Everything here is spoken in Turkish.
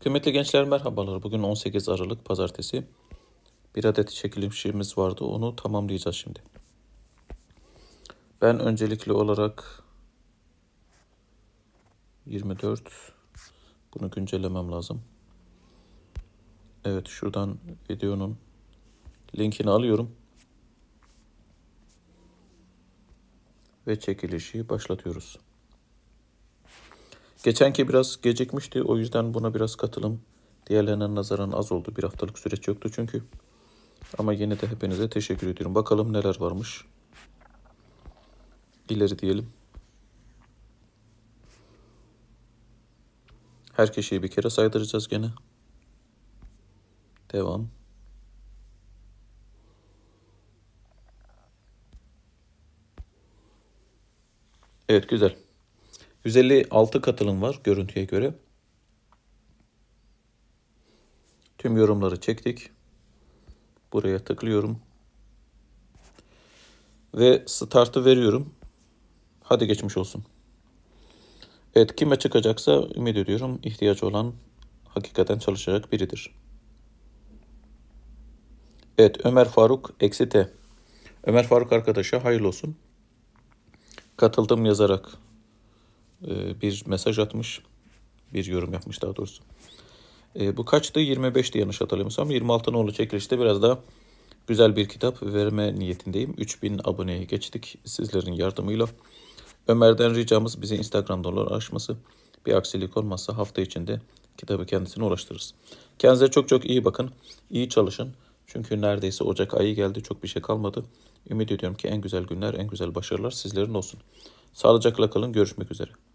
Kıymetli gençler merhabalar. Bugün 18 Aralık Pazartesi. Bir adet çekilişimiz vardı. Onu tamamlayacağız şimdi. Ben öncelikli olarak 24 bunu güncellemem lazım. Evet şuradan videonun linkini alıyorum. Ve çekilişi başlatıyoruz. Geçenki biraz gecikmişti. O yüzden buna biraz katılım diğerlerine nazaran az oldu. Bir haftalık süreç yoktu çünkü. Ama yine de hepinize teşekkür ediyorum. Bakalım neler varmış. İleri diyelim. Her kişiyi bir kere saydıracağız gene. Devam. Evet güzel. 156 katılım var görüntüye göre. Tüm yorumları çektik. Buraya tıklıyorum. Ve startı veriyorum. Hadi geçmiş olsun. Evet kime çıkacaksa ümit ediyorum ihtiyacı olan hakikaten çalışacak biridir. Evet Ömer Faruk eksi Ömer Faruk arkadaşa hayırlı olsun. Katıldım yazarak e, bir mesaj atmış. Bir yorum yapmış daha doğrusu. E, bu kaçtı? 25'ti yanlış hatırlamıyorsam. 26 nolu çekilişte biraz daha güzel bir kitap verme niyetindeyim. 3000 aboneye geçtik sizlerin yardımıyla. Ömer'den ricamız bizi Instagram doları aşması. Bir aksilik olmazsa hafta içinde kitabı kendisine ulaştırırız. Kendinize çok çok iyi bakın. İyi çalışın. Çünkü neredeyse Ocak ayı geldi. Çok bir şey kalmadı. Ümit ediyorum ki en güzel günler, en güzel başarılar sizlerin olsun. Sağlıcakla kalın. Görüşmek üzere.